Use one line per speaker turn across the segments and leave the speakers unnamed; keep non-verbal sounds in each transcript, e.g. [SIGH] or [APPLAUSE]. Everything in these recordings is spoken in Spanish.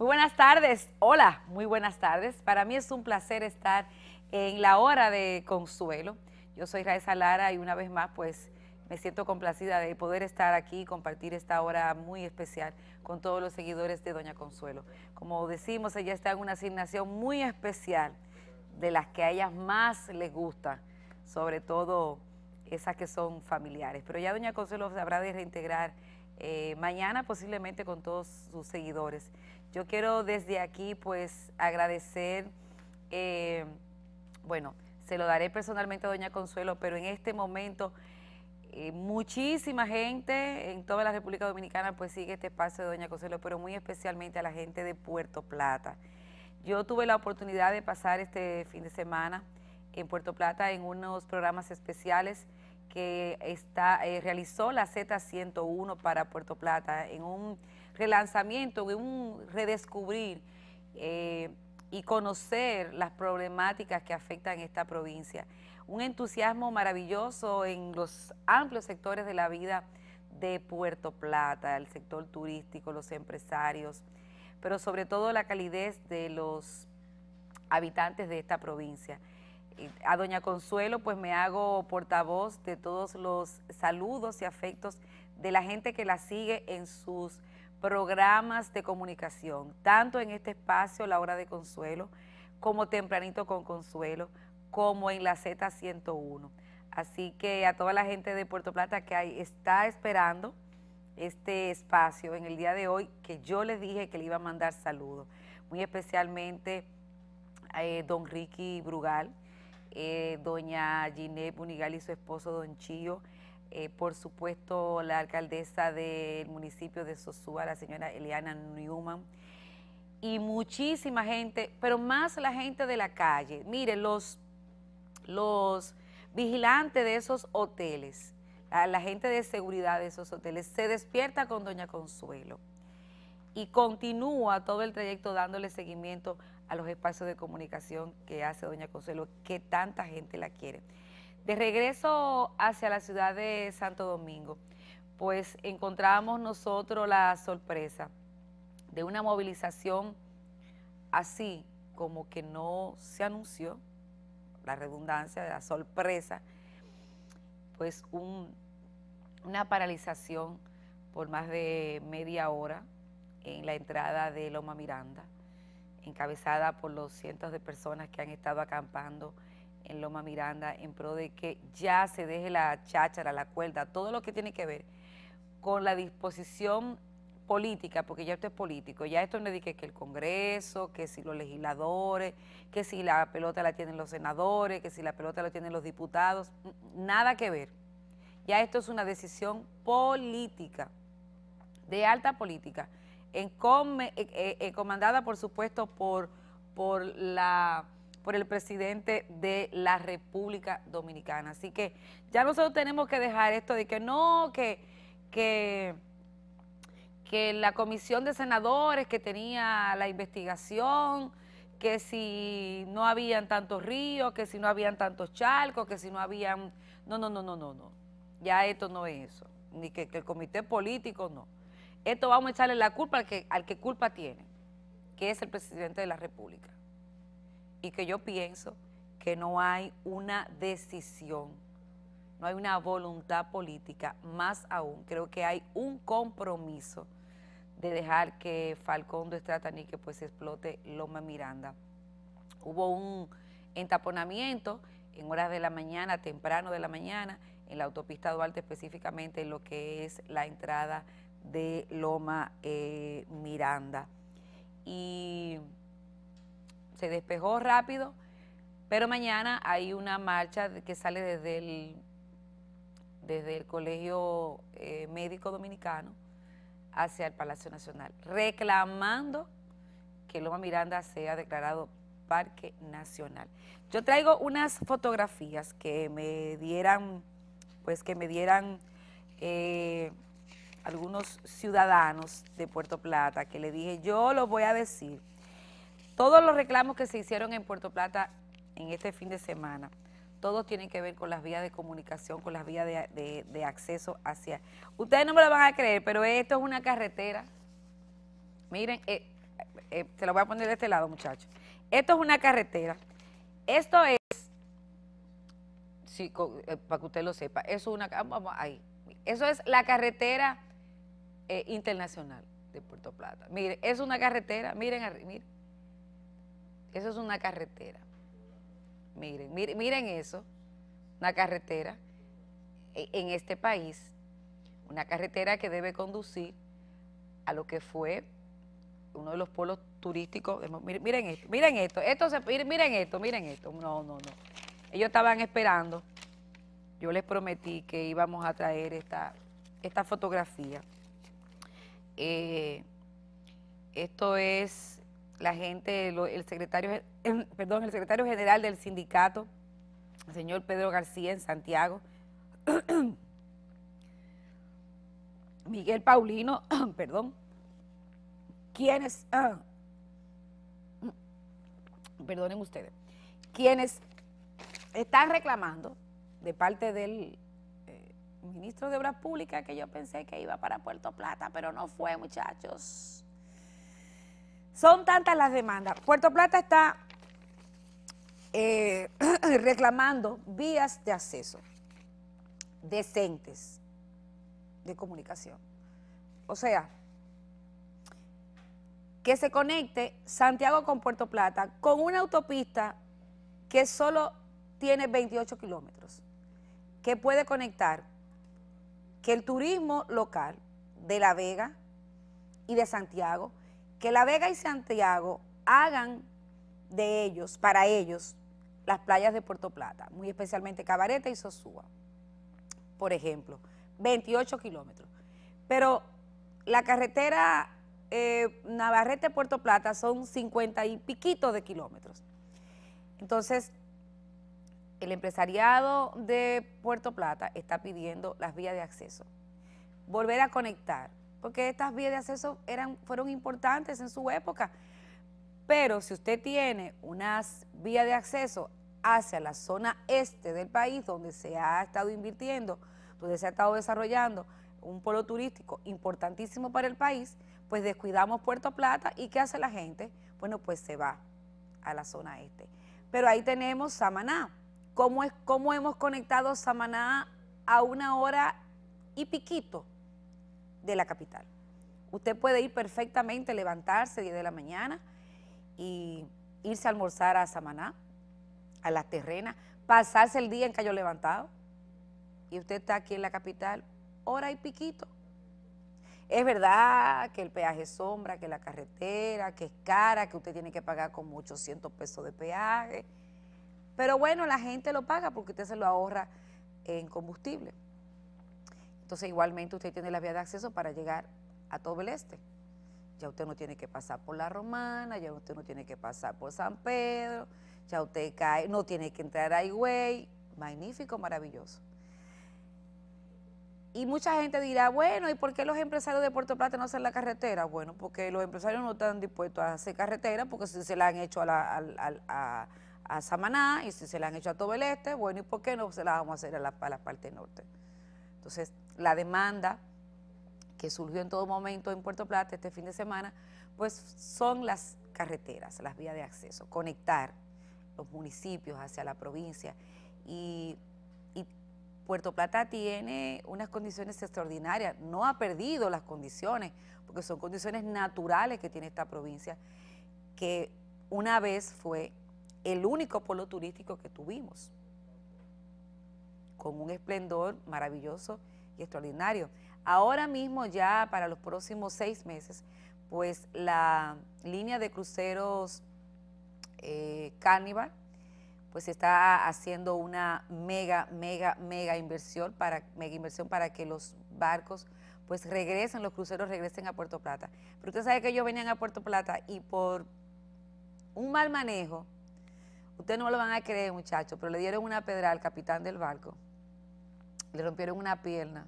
Muy buenas tardes. Hola, muy buenas tardes. Para mí es un placer estar en la hora de consuelo. Yo soy Raiza Lara y una vez más, pues me siento complacida de poder estar aquí y compartir esta hora muy especial con todos los seguidores de Doña Consuelo. Como decimos, ella está en una asignación muy especial de las que a ellas más les gusta, sobre todo esas que son familiares. Pero ya Doña Consuelo se habrá de reintegrar eh, mañana posiblemente con todos sus seguidores. Yo quiero desde aquí pues agradecer, eh, bueno, se lo daré personalmente a doña Consuelo, pero en este momento eh, muchísima gente en toda la República Dominicana pues sigue este espacio de doña Consuelo, pero muy especialmente a la gente de Puerto Plata. Yo tuve la oportunidad de pasar este fin de semana en Puerto Plata en unos programas especiales que eh, realizó la Z101 para Puerto Plata en un relanzamiento, en un redescubrir eh, y conocer las problemáticas que afectan esta provincia. Un entusiasmo maravilloso en los amplios sectores de la vida de Puerto Plata, el sector turístico, los empresarios, pero sobre todo la calidez de los habitantes de esta provincia a doña Consuelo pues me hago portavoz de todos los saludos y afectos de la gente que la sigue en sus programas de comunicación, tanto en este espacio, La Hora de Consuelo, como Tempranito con Consuelo, como en la Z101. Así que a toda la gente de Puerto Plata que hay, está esperando este espacio en el día de hoy, que yo le dije que le iba a mandar saludos, muy especialmente a eh, don Ricky Brugal, eh, doña Ginette Bunigal y su esposo Don Chillo, eh, por supuesto la alcaldesa del municipio de Sosúa, la señora Eliana Newman, y muchísima gente, pero más la gente de la calle. Mire, los, los vigilantes de esos hoteles, la, la gente de seguridad de esos hoteles, se despierta con doña Consuelo y continúa todo el trayecto dándole seguimiento a los espacios de comunicación que hace doña Consuelo, que tanta gente la quiere. De regreso hacia la ciudad de Santo Domingo, pues encontramos nosotros la sorpresa de una movilización así como que no se anunció, la redundancia, de la sorpresa, pues una paralización por más de media hora en la entrada de Loma Miranda encabezada por los cientos de personas que han estado acampando en Loma Miranda en pro de que ya se deje la cháchara, la cuerda, todo lo que tiene que ver con la disposición política, porque ya esto es político, ya esto no es que el Congreso, que si los legisladores, que si la pelota la tienen los senadores, que si la pelota la tienen los diputados, nada que ver. Ya esto es una decisión política, de alta política en eh, eh, eh, comandada por supuesto por, por, la, por el presidente de la República Dominicana. Así que ya nosotros tenemos que dejar esto de que no, que, que, que la comisión de senadores que tenía la investigación, que si no habían tantos ríos, que si no habían tantos charcos, que si no habían... No, no, no, no, no, no. Ya esto no es eso. Ni que el comité político no. Esto vamos a echarle la culpa al que, al que culpa tiene, que es el presidente de la República. Y que yo pienso que no hay una decisión, no hay una voluntad política, más aún creo que hay un compromiso de dejar que Falcón de que pues explote Loma Miranda. Hubo un entaponamiento en horas de la mañana, temprano de la mañana, en la autopista Duarte específicamente en lo que es la entrada de Loma eh, Miranda. Y se despejó rápido, pero mañana hay una marcha que sale desde el, desde el Colegio eh, Médico Dominicano hacia el Palacio Nacional, reclamando que Loma Miranda sea declarado Parque Nacional. Yo traigo unas fotografías que me dieran, pues que me dieran... Eh, algunos ciudadanos de Puerto Plata que le dije, yo lo voy a decir, todos los reclamos que se hicieron en Puerto Plata en este fin de semana, todos tienen que ver con las vías de comunicación, con las vías de, acceso hacia... Ustedes no me lo van a creer, pero esto es una carretera. Miren, te eh, eh, lo voy a poner de este lado, muchachos. Esto es una carretera. Esto es, eh, para que usted lo sepa, eso es una... Vamos, ahí. Eso es la carretera eh, internacional de Puerto Plata. Miren, es una carretera, miren, miren, eso es una carretera. Miren, miren, eso, una carretera e, en este país, una carretera que debe conducir a lo que fue uno de los polos turísticos. Miren, miren esto, miren esto, miren esto, miren esto. No, no, no. Ellos estaban esperando. Yo les prometí que íbamos a traer esta, esta fotografía. Eh, esto es la gente, el secretario, [LAUGHS] em, perdón, el secretario general del sindicato, el señor Pedro García en Santiago, [CLEARS THROAT] Miguel Paulino, [CLEARS THROAT] perdón, quienes, [CLEARS THROAT] perdonen ustedes, quienes están reclamando de parte del ministro de Obras Públicas que yo pensé que iba para Puerto Plata, pero no fue, muchachos. Son tantas las demandas. Puerto Plata está eh, [CLEARS THROAT] reclamando vías de acceso decentes de comunicación. O sea, que se conecte Santiago con Puerto Plata con una autopista que solo tiene 28 kilómetros, que puede conectar que el turismo local de La Vega y de Santiago, que La Vega y Santiago hagan de ellos, para ellos, las playas de Puerto Plata, muy especialmente Cabareta y Sosúa, por ejemplo, 28 kilómetros. Pero la carretera eh, Navarrete-Puerto Plata son 50 y piquito de kilómetros. Entonces, el empresariado de Puerto Plata está pidiendo las vías de acceso, volver a conectar, porque estas vías de acceso eran, fueron importantes en su época, pero si usted tiene unas vías de acceso hacia la zona este del país, donde se ha estado invirtiendo, donde se ha estado desarrollando un polo turístico importantísimo para el país, pues descuidamos Puerto Plata y ¿qué hace la gente? Bueno, pues se va a la zona este. Pero ahí tenemos Samaná, cómo, es, hemos conectado Samaná a una hora y piquito de la capital. Usted puede ir perfectamente, levantarse 10 de la mañana y irse a almorzar a Samaná, a las terrenas, pasarse el día en haya Levantado y usted está aquí en la capital, hora y piquito. Es verdad que el peaje sombra, que la carretera, que es cara, que usted tiene que pagar como 800 pesos de peaje, pero bueno, la gente lo paga porque usted se lo ahorra en combustible. Entonces, igualmente usted tiene la vía de acceso para llegar a todo el este. Ya usted no tiene que pasar por la Romana, ya usted no tiene que pasar por San Pedro, ya usted cae, no tiene que entrar a Higüey. Magnífico, maravilloso. Y mucha gente dirá, bueno, ¿y por qué los empresarios de Puerto Plata no hacen la carretera? Bueno, porque los empresarios no están dispuestos a hacer carretera porque se, la han hecho a la, a, a Samaná y si se la han hecho a todo el este, bueno, ¿y por qué no se la vamos a hacer a la, parte norte? Entonces, la demanda que surgió en todo momento en Puerto Plata este fin de semana, pues son las carreteras, las vías de acceso, conectar los municipios hacia la provincia. Y, y Puerto Plata tiene unas condiciones extraordinarias, no ha perdido las condiciones, porque son condiciones naturales que tiene esta provincia, que una vez fue el único polo turístico que tuvimos, con un esplendor maravilloso y extraordinario. Ahora mismo ya para los próximos seis meses, pues la línea de cruceros eh, Carnival, pues está haciendo una mega, mega, mega inversión para, mega inversión para que los barcos pues regresen, los cruceros regresen a Puerto Plata. Pero usted sabe que ellos venían a Puerto Plata y por un mal manejo, Ustedes no lo van a creer, muchachos, pero le dieron una pedra al capitán del barco. Le rompieron una pierna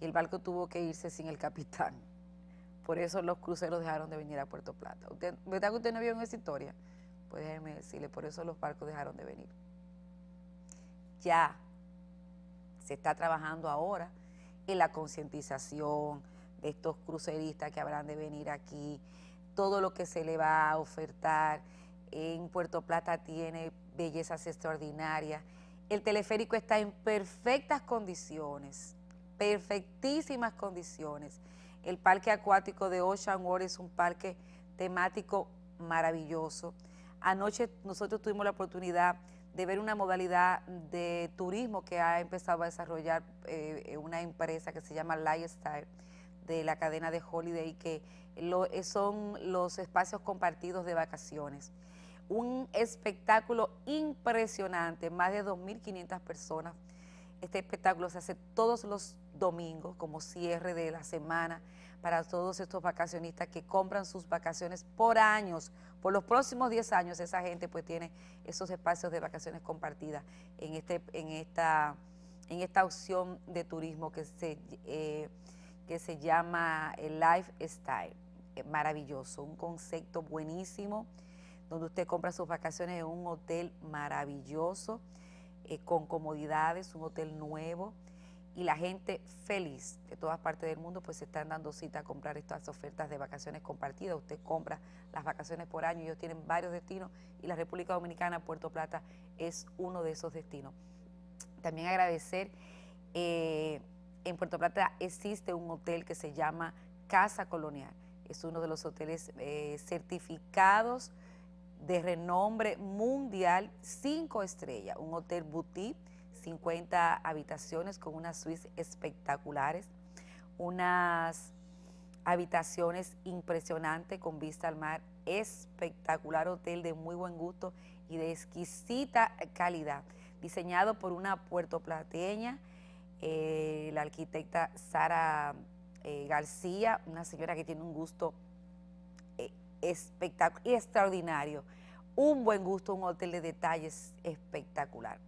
y el barco tuvo que irse sin el capitán. Por eso los cruceros dejaron de venir a Puerto Plata. ¿Usted, ¿Verdad que usted no vieron esa historia? Pues déjenme decirle, por eso los barcos dejaron de venir. Ya se está trabajando ahora en la concientización de estos cruceristas que habrán de venir aquí, todo lo que se le va a ofertar en Puerto Plata tiene bellezas extraordinarias. El teleférico está en perfectas condiciones, perfectísimas condiciones. El parque acuático de Ocean World es un parque temático maravilloso. Anoche nosotros tuvimos la oportunidad de ver una modalidad de turismo que ha empezado a desarrollar eh, eh, una empresa que se llama Lifestyle de la cadena de Holiday, que lo, eh, son los espacios compartidos de vacaciones un espectáculo impresionante, más de 2.500 personas. Este espectáculo se hace todos los domingos como cierre de la semana para todos estos vacacionistas que compran sus vacaciones por años. Por los próximos 10 años esa gente pues tiene esos espacios de vacaciones compartidas en, este, en, esta, en esta opción de turismo que se, eh, que se llama el eh, lifestyle. Eh, maravilloso, un concepto buenísimo donde usted compra sus vacaciones en un hotel maravilloso, eh, con comodidades, un hotel nuevo. Y la gente feliz de todas partes del mundo pues se están dando cita a comprar estas ofertas de vacaciones compartidas. Usted compra las vacaciones por año, ellos tienen varios destinos y la República Dominicana, Puerto Plata, es uno de esos destinos. También agradecer, eh, en Puerto Plata existe un hotel que se llama Casa Colonial. Es uno de los hoteles eh, certificados de renombre mundial, cinco estrellas, un hotel boutique, 50 habitaciones con unas suites espectaculares, unas habitaciones impresionantes con vista al mar, espectacular hotel de muy buen gusto y de exquisita calidad, diseñado por una puertoplateña, eh, la arquitecta Sara eh, García, una señora que tiene un gusto espectacular y extraordinario. Un buen gusto, un hotel de detalles espectacular.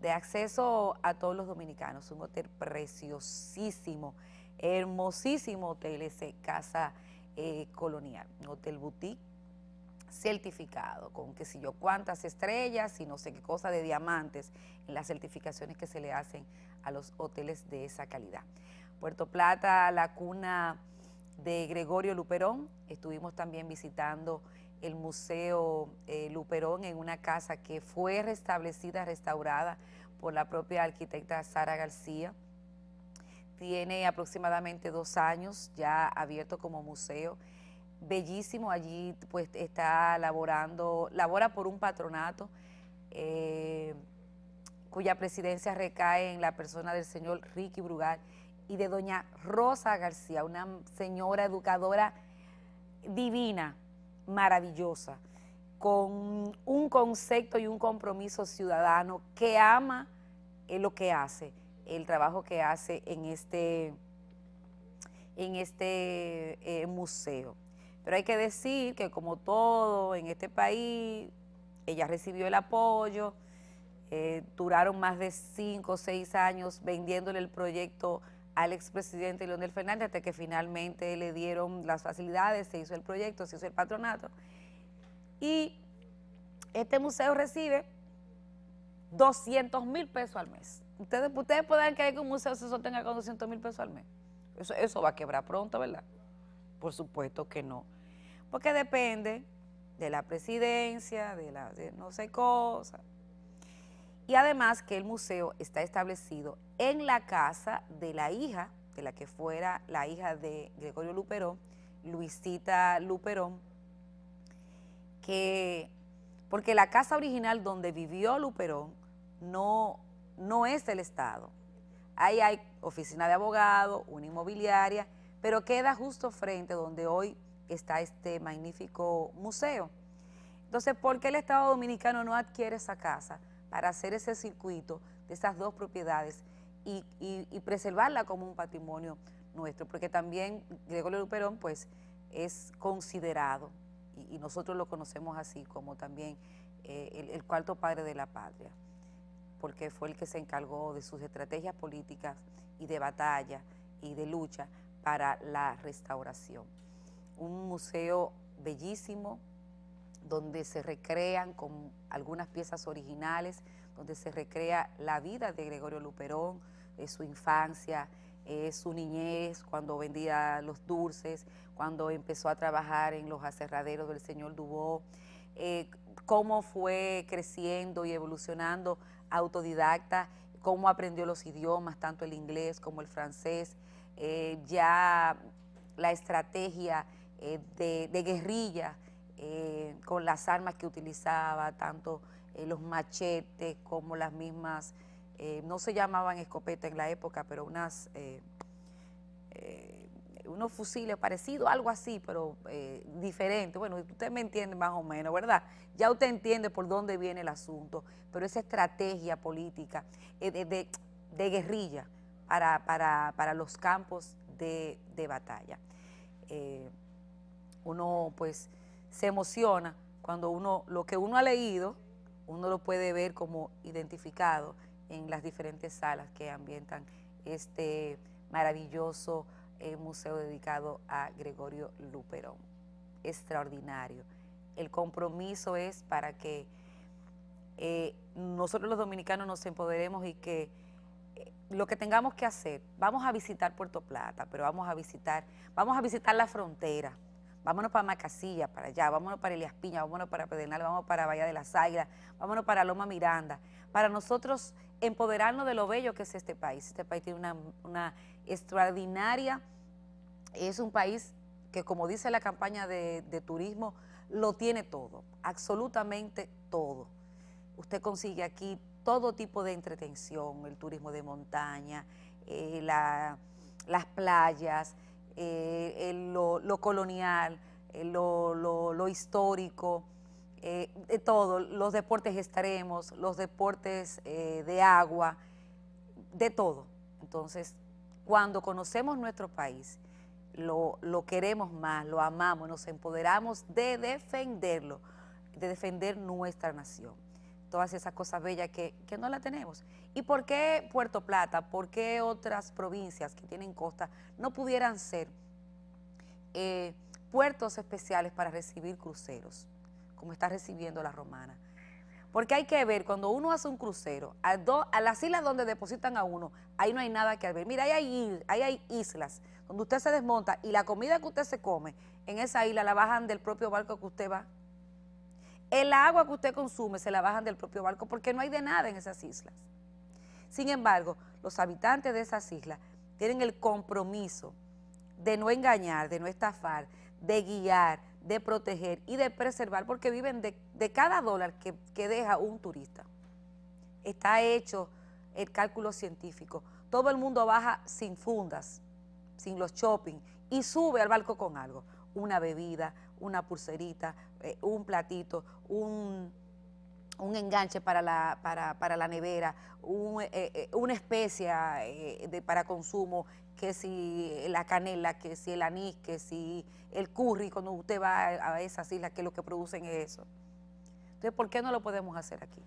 De acceso a todos los dominicanos, un hotel preciosísimo, hermosísimo hotel ese Casa eh, Colonial, un hotel boutique certificado, con que si yo cuántas estrellas y no sé qué cosa de diamantes en las certificaciones que se le hacen a los hoteles de esa calidad. Puerto Plata, la cuna de Gregorio Luperón. Estuvimos también visitando el Museo eh, Luperón en una casa que fue restablecida, restaurada por la propia arquitecta Sara García. Tiene aproximadamente dos años ya abierto como museo. Bellísimo, allí pues está laborando, labora por un patronato eh, cuya presidencia recae en la persona del señor Ricky Brugal, y de doña Rosa García, una señora educadora divina, maravillosa, con un concepto y un compromiso ciudadano que ama eh, lo que hace, el trabajo que hace en este, en este eh, museo. Pero hay que decir que como todo en este país, ella recibió el apoyo, eh, duraron más de cinco o seis años vendiéndole el proyecto al expresidente Leonel Fernández hasta que finalmente le dieron las facilidades, se hizo el proyecto, se hizo el patronato. Y este museo recibe 200 mil pesos al mes. Ustedes, ustedes pueden creer que un museo se sostenga con 200 mil pesos al mes. Eso, eso va a quebrar pronto, ¿verdad? Por supuesto que no. Porque depende de la presidencia, de la no sé cosas, y además que el museo está establecido en la casa de la hija, de la que fuera la hija de Gregorio Luperón, Luisita Luperón, que, porque la casa original donde vivió Luperón no, no es del Estado. Ahí hay oficina de abogado, una inmobiliaria, pero queda justo frente donde hoy está este magnífico museo. Entonces, ¿por qué el Estado Dominicano no adquiere esa casa? para hacer ese circuito de esas dos propiedades y, preservarla como un patrimonio nuestro, porque también Gregorio Luperón pues es considerado y, nosotros lo conocemos así como también eh, el, el cuarto padre de la patria, porque fue el que se encargó de sus estrategias políticas y de batalla y de lucha para la restauración. Un museo bellísimo, donde se recrean con algunas piezas originales, donde se recrea la vida de Gregorio Luperón, su infancia, su niñez, cuando vendía los dulces, cuando empezó a trabajar en los aserraderos del señor Dubó, eh, cómo fue creciendo y evolucionando autodidacta, cómo aprendió los idiomas, tanto el inglés como el francés, eh, ya la estrategia eh, de guerrilla eh, con las armas que utilizaba, tanto eh, los machetes como las mismas, eh, no se llamaban escopeta en la época, pero unas, unos fusiles parecidos, algo así, pero diferente. Bueno, usted me entiende más o menos, ¿verdad? Ya usted entiende por dónde viene el asunto, pero esa estrategia política de, guerrilla para, para, para, los campos de, de batalla. uno, pues, se emociona cuando uno, lo que uno ha leído, uno lo puede ver como identificado en las diferentes salas que ambientan este maravilloso eh, museo dedicado a Gregorio Luperón. Extraordinario. El compromiso es para que eh, nosotros los dominicanos nos empoderemos y que eh, lo que tengamos que hacer, vamos a visitar Puerto Plata, pero vamos a visitar, vamos a visitar la frontera, vámonos para Macasilla, para allá, vámonos para Elias Piña, vámonos para Pedernal, vámonos para Bahía de las Águilas, vámonos para Loma Miranda, para nosotros empoderarnos de lo bello que es este país. Este país tiene una, extraordinaria, es un país que como dice la campaña de, turismo, lo tiene todo, absolutamente todo. Usted consigue aquí todo tipo de entretención, el turismo de montaña, eh, las playas, eh, lo, colonial, eh, lo, histórico, eh, de todo, los deportes extremos, los deportes de agua, de todo. Entonces, cuando conocemos nuestro país, lo queremos más, lo amamos, nos empoderamos de defenderlo, de defender nuestra nación todas esas cosas bellas que, no la tenemos. ¿Y por qué Puerto Plata, por qué otras provincias que tienen costa no pudieran ser eh, puertos especiales para recibir cruceros, como está recibiendo la Romana? Porque hay que ver, cuando uno hace un crucero, a, las islas donde depositan a uno, ahí no hay nada que ver. Mira, ahí hay, ahí hay islas donde usted se desmonta y la comida que usted se come en esa isla la bajan del propio barco que usted va el agua que usted consume se la bajan del propio barco porque no hay de nada en esas islas. Sin embargo, los habitantes de esas islas tienen el compromiso de no engañar, de no estafar, de guiar, de proteger y de preservar porque viven de, cada dólar que, que deja un turista. Está hecho el cálculo científico. Todo el mundo baja sin fundas, sin los shopping y sube al barco con algo una bebida, una pulserita, eh, un platito, un, enganche para la, para, la nevera, eh, eh, una especie de, para consumo, que si la canela, que si el anís, que si el curry, cuando usted va a, esas islas, que lo que producen es eso. Entonces, ¿por qué no lo podemos hacer aquí?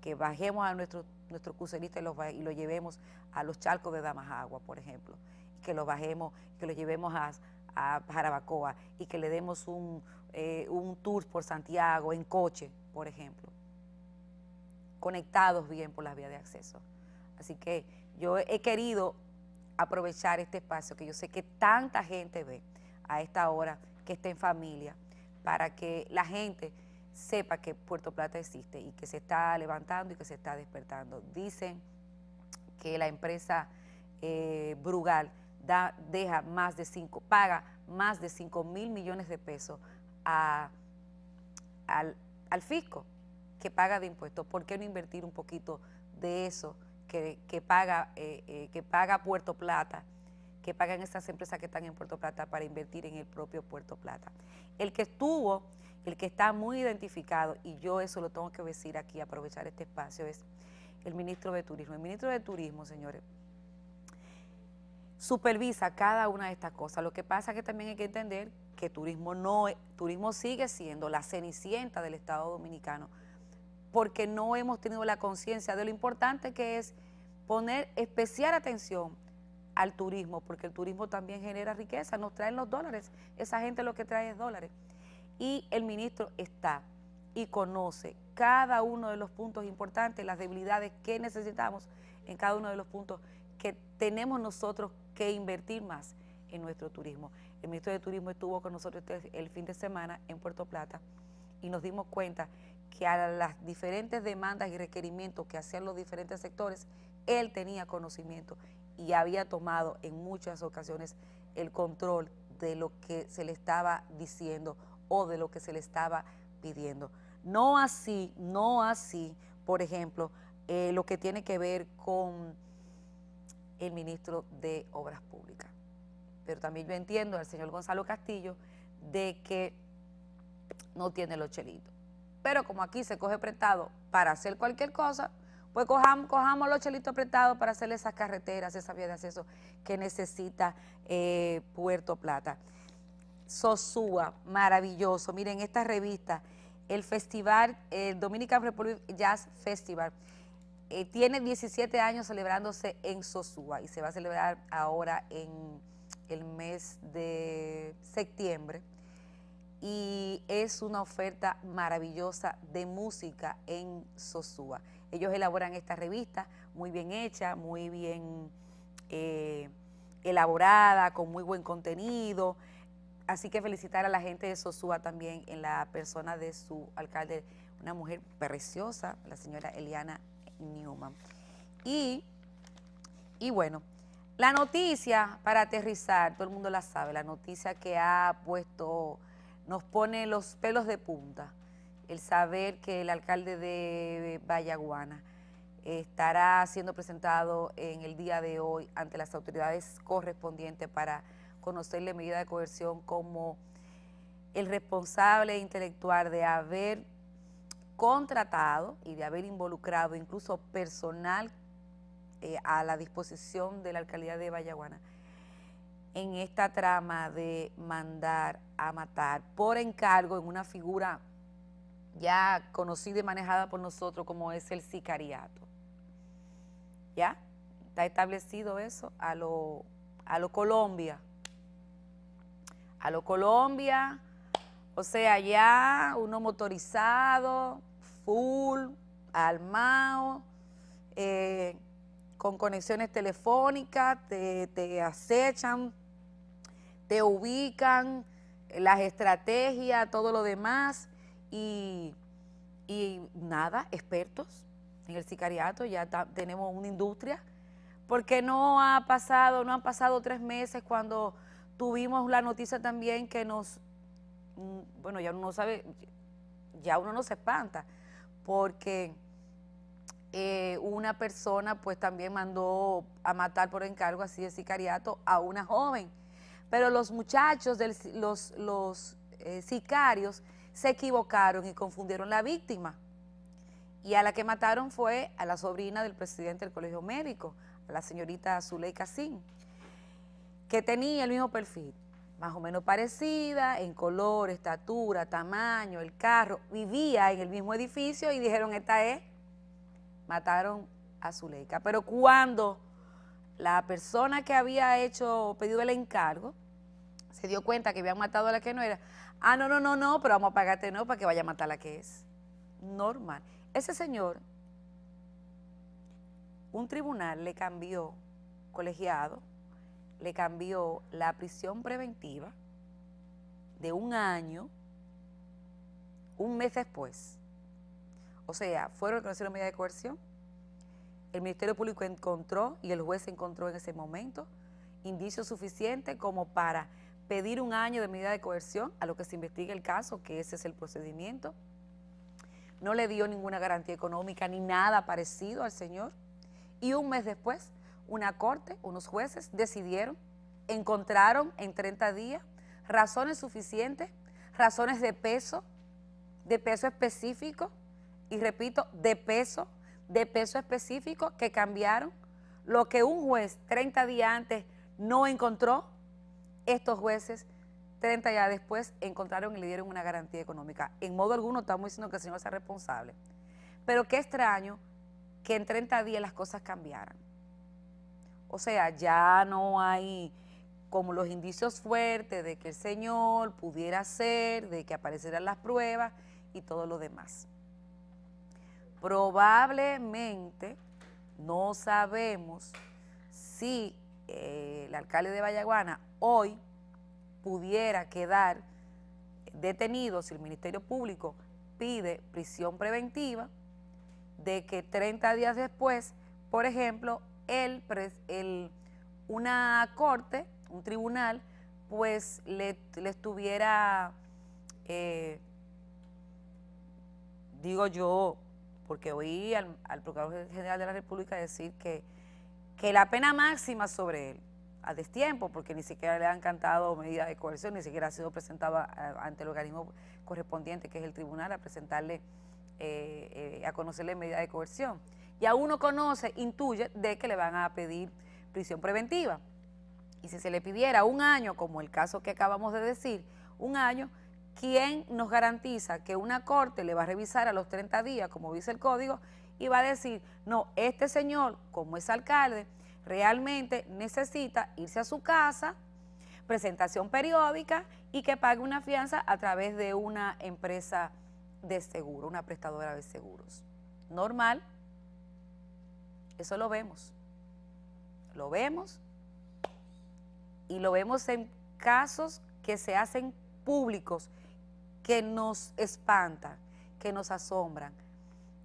Que bajemos a nuestros nuestro pulserita y lo llevemos a los charcos de Damasagua, por ejemplo, que lo bajemos, que lo llevemos a, a Jarabacoa y que le demos un, eh, un tour por Santiago en coche, por ejemplo, conectados bien por las vías de acceso. Así que yo he querido aprovechar este espacio que yo sé que tanta gente ve a esta hora que está en familia para que la gente sepa que Puerto Plata existe y que se está levantando y que se está despertando. Dicen que la empresa eh, Brugal deja más de 5, paga más de 5 mil millones de pesos al, fisco que paga de impuestos. ¿Por qué no invertir un poquito de eso que, paga, eh, eh, que paga Puerto Plata, que pagan esas empresas que están en Puerto Plata para invertir en el propio Puerto Plata? El que estuvo, el que está muy identificado, y yo eso lo tengo que decir aquí, aprovechar este espacio, es el ministro de Turismo. El ministro de Turismo, señores, supervisa cada una de estas cosas. Lo que pasa es que también hay que entender que turismo no e, turismo sigue siendo la cenicienta del Estado dominicano, porque no hemos tenido la conciencia de lo importante que es poner especial atención al turismo, porque el turismo también genera riqueza, nos traen los dólares, esa gente lo que trae es dólares. Y el ministro está y conoce cada uno de los puntos importantes, las debilidades que necesitamos en cada uno de los puntos que tenemos nosotros que invertir más en nuestro turismo. El ministro de Turismo estuvo con nosotros este, el fin de semana en Puerto Plata y nos dimos cuenta que a las diferentes demandas y requerimientos que hacían los diferentes sectores, él tenía conocimiento y había tomado en muchas ocasiones el control de lo que se le estaba diciendo o de lo que se le estaba pidiendo. No así, no así, por ejemplo, eh, lo que tiene que ver con el ministro de Obras Públicas. Pero también yo entiendo al señor Gonzalo Castillo de que no tiene los chelitos. Pero como aquí se coge prestado para hacer cualquier cosa, pues cojamos, los chelitos prestados para hacer esas carreteras, esas vías de acceso que necesita eh, Puerto Plata. Sosúa, maravilloso. Miren, esta revista, el festival, el Dominican Republic Jazz Festival, eh, tiene 17 años celebrándose en Sosúa y se va a celebrar ahora en el mes de septiembre. Y es una oferta maravillosa de música en Sosúa. Ellos elaboran esta revista muy bien hecha, muy bien eh, elaborada, con muy buen contenido. Así que felicitar a la gente de Sosúa también en la persona de su alcalde, una mujer preciosa, la señora Eliana Newman. Y, y bueno, la noticia para aterrizar, todo el mundo la sabe, la noticia que ha puesto, nos pone los pelos de punta, el saber que el alcalde de Vallaguana estará siendo presentado en el día de hoy ante las autoridades correspondientes para conocerle medida de coerción como el responsable intelectual de haber contratado y de haber involucrado incluso personal eh, a la disposición de la alcaldía de Vallaguana en esta trama de mandar a matar por encargo en una figura ya conocida y manejada por nosotros como es el sicariato. ¿Ya? Está establecido eso a lo, a lo Colombia. A lo Colombia, o sea, ya uno motorizado, full, armado, eh, con conexiones telefónicas, te, acechan, te ubican, las estrategias, todo lo demás, y, nada, expertos en el sicariato, ya tenemos una industria, porque no ha pasado, no han pasado tres meses cuando tuvimos la noticia también que nos bueno, ya uno no sabe, ya uno no se espanta, porque eh, una persona pues también mandó a matar por encargo así de sicariato a una joven. Pero los muchachos, de los, eh, sicarios, se equivocaron y confundieron la víctima. Y a la que mataron fue a la sobrina del presidente del colegio médico, a la señorita Zuleika Sin, que tenía el mismo perfil más o menos parecida en color, estatura, tamaño, el carro, vivía en el mismo edificio y dijeron, esta es, mataron a Zuleika. Pero cuando la persona que había hecho, pedido el encargo, se dio cuenta que habían matado a la que no era, ah, no, no, no, no, pero vamos a pagarte no para que vaya a matar a la que es. Normal. Ese señor, un tribunal le cambió colegiado, le cambió la prisión preventiva de un año, un mes después. O sea, fueron la medida de coerción. El Ministerio Público encontró y el juez encontró en ese momento indicios suficientes como para pedir un año de medida de coerción a lo que se investigue el caso, que ese es el procedimiento. No le dio ninguna garantía económica ni nada parecido al señor. Y un mes después una corte, unos jueces decidieron, encontraron en 30 días razones suficientes, razones de peso, de peso específico, y repito, de peso, de peso específico que cambiaron lo que un juez 30 días antes no encontró, estos jueces 30 días después encontraron y le dieron una garantía económica. En modo alguno estamos diciendo que el señor sea responsable. Pero qué extraño que en 30 días las cosas cambiaran. O sea, ya no hay como los indicios fuertes de que el Señor pudiera ser, de que aparecieran las pruebas y todo lo demás. Probablemente no sabemos si eh, el alcalde de Vallaguana hoy pudiera quedar detenido si el Ministerio Público pide prisión preventiva, de que 30 días después, por ejemplo, el, una corte, un tribunal, pues le, estuviera, eh, digo yo, porque oí al, Procurador General de la República decir que, que la pena máxima sobre él, a destiempo, porque ni siquiera le han cantado medidas de coerción, ni siquiera ha sido presentada ante el organismo correspondiente, que es el tribunal, a presentarle, eh, eh, a conocerle medidas de coerción ya uno conoce, intuye de que le van a pedir prisión preventiva. Y si se le pidiera un año, como el caso que acabamos de decir, un año, ¿quién nos garantiza que una corte le va a revisar a los 30 días, como dice el código, y va a decir, no, este señor, como es alcalde, realmente necesita irse a su casa, presentación periódica y que pague una fianza a través de una empresa de seguro, una prestadora de seguros. Normal, eso lo vemos. Lo vemos y lo vemos en casos que se hacen públicos, que nos espantan, que nos asombran,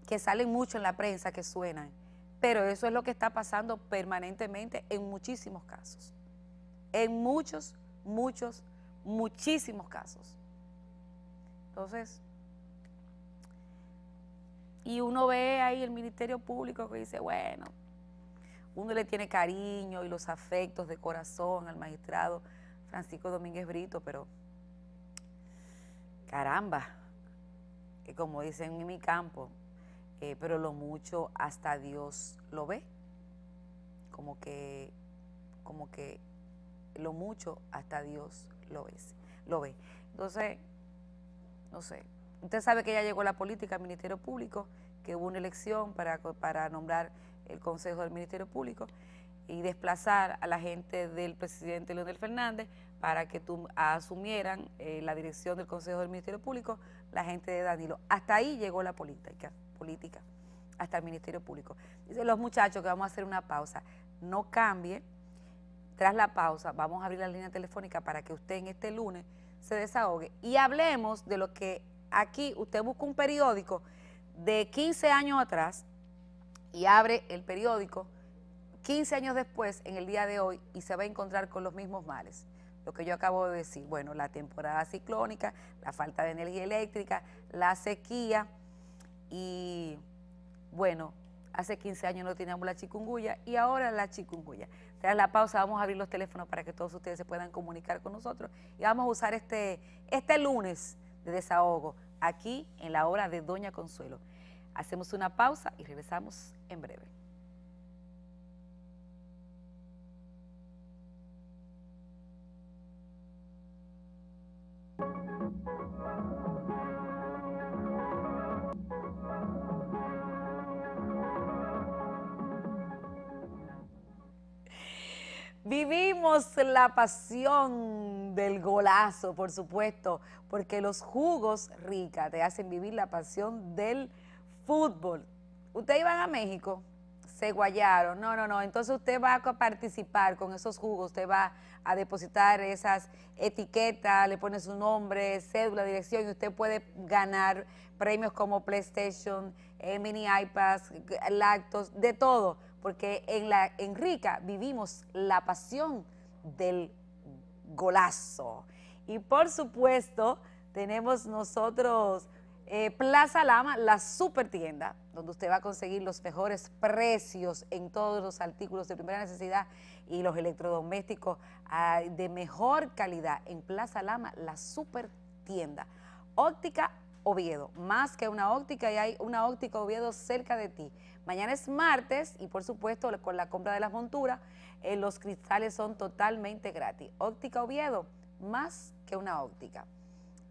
que salen mucho en la prensa, que suenan. Pero eso es lo que está pasando permanentemente en muchísimos casos. En muchos, muchos, muchísimos casos. Entonces, y uno ve ahí el Ministerio Público que dice, bueno, uno le tiene cariño y los afectos de corazón al magistrado Francisco Domínguez Brito, pero caramba, que como dicen en mi campo, eh, pero lo mucho hasta Dios lo ve, como que, como que lo mucho hasta Dios lo ve, lo ve. Entonces, no sé, Usted sabe que ya llegó la política al Ministerio Público, que hubo una elección para, nombrar el Consejo del Ministerio Público y desplazar a la gente del presidente Leonel Fernández para que asumieran eh, la dirección del Consejo del Ministerio Público la gente de Danilo. Hasta ahí llegó la política, política hasta el Ministerio Público. Dicen los muchachos que vamos a hacer una pausa. No cambie. Tras la pausa vamos a abrir la línea telefónica para que usted en este lunes se desahogue y hablemos de lo que aquí usted busca un periódico de 15 años atrás y abre el periódico 15 años después, en el día de hoy, y se va a encontrar con los mismos males. Lo que yo acabo de decir, bueno, la temporada ciclónica, la falta de energía eléctrica, la sequía y, bueno, hace 15 años no teníamos la chikungunya y ahora la chikungunya. Tras la pausa vamos a abrir los teléfonos para que todos ustedes se puedan comunicar con nosotros y vamos a usar este, este lunes de desahogo aquí en la hora de Doña Consuelo. Hacemos una pausa y regresamos en breve. Vivimos la pasión del golazo, por supuesto, porque los jugos rica te hacen vivir la pasión del fútbol. Ustedes iban a México, se guayaron. No, no, no. Entonces usted va a participar con esos jugos, usted va a depositar esas etiquetas, le pone su nombre, cédula, dirección y usted puede ganar premios como PlayStation, eh, mini iPads, lactos, de todo, porque en la en Rica vivimos la pasión del golazo. Y por supuesto, tenemos nosotros eh, Plaza Lama, la super tienda, donde usted va a conseguir los mejores precios en todos los artículos de primera necesidad y los electrodomésticos ah, de mejor calidad. En Plaza Lama, la super tienda. Óptica Oviedo, más que una óptica y hay una óptica Oviedo cerca de ti. Mañana es martes y por supuesto con la compra de las monturas eh, los cristales son totalmente gratis. Óptica Oviedo, más que una óptica.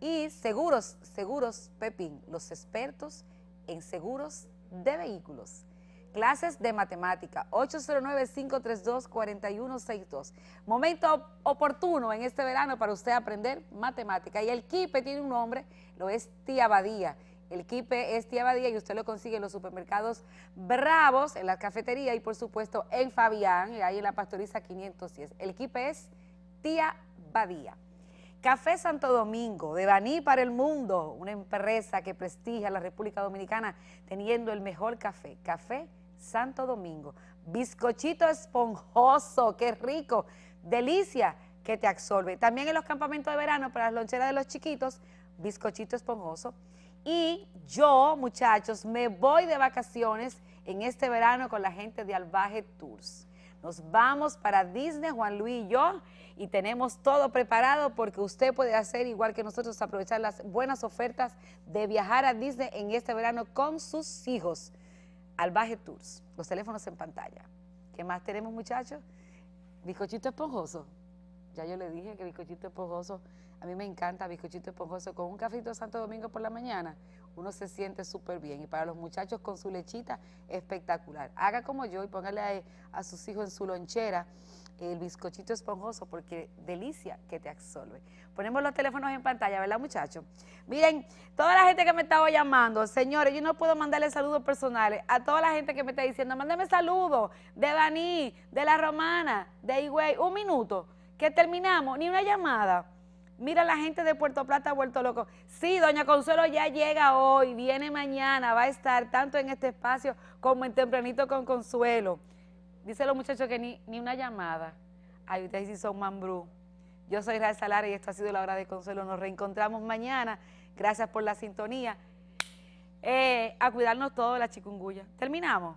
Y seguros, seguros Pepín, los expertos en seguros de vehículos. Clases de matemática, 809-532-4162. Momento oportuno en este verano para usted aprender matemática. Y el KIPE tiene un nombre, lo es Tía Badía. El kipe es tía Badía y usted lo consigue en los supermercados Bravos, en la cafetería y por supuesto en Fabián, ahí en la Pastoriza 510. El kipe es tía Badía. Café Santo Domingo, de Baní para el mundo, una empresa que prestigia a la República Dominicana teniendo el mejor café. Café Santo Domingo. Bizcochito esponjoso, qué rico. Delicia que te absorbe. También en los campamentos de verano para las loncheras de los chiquitos, bizcochito esponjoso. Y yo, muchachos, me voy de vacaciones en este verano con la gente de Albaje Tours. Nos vamos para Disney, Juan Luis y yo, y tenemos todo preparado porque usted puede hacer igual que nosotros, aprovechar las buenas ofertas de viajar a Disney en este verano con sus hijos. Albaje Tours, los teléfonos en pantalla. ¿Qué más tenemos, muchachos? Bizcochito esponjoso. Ya yo le dije que bizcochito esponjoso, a mí me encanta bizcochito esponjoso con un cafito de Santo Domingo por la mañana uno se siente súper bien. Y para los muchachos con su lechita, espectacular. Haga como yo y póngale a, sus hijos en su lonchera el bizcochito esponjoso porque delicia que te absorbe. Ponemos los teléfonos en pantalla, ¿verdad muchachos? Miren, toda la gente que me estaba llamando, señores, yo no puedo mandarle saludos personales a toda la gente que me está diciendo, mándame saludos de Baní, de La Romana, de Higüey, un minuto, que terminamos, ni una llamada. Mira la gente de Puerto Plata ha vuelto loco. Sí, doña Consuelo ya llega hoy, viene mañana, va a estar tanto en este espacio como en tempranito con Consuelo. Dice los muchachos que ni, una llamada. Ay, ustedes sí son mambrú. Yo soy Rael Salari. y esto ha sido la hora de Consuelo. Nos reencontramos mañana. Gracias por la sintonía. Eh, a cuidarnos todos la chikungunya. Terminamos.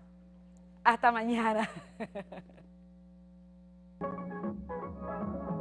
Hasta mañana. [LAUGHS]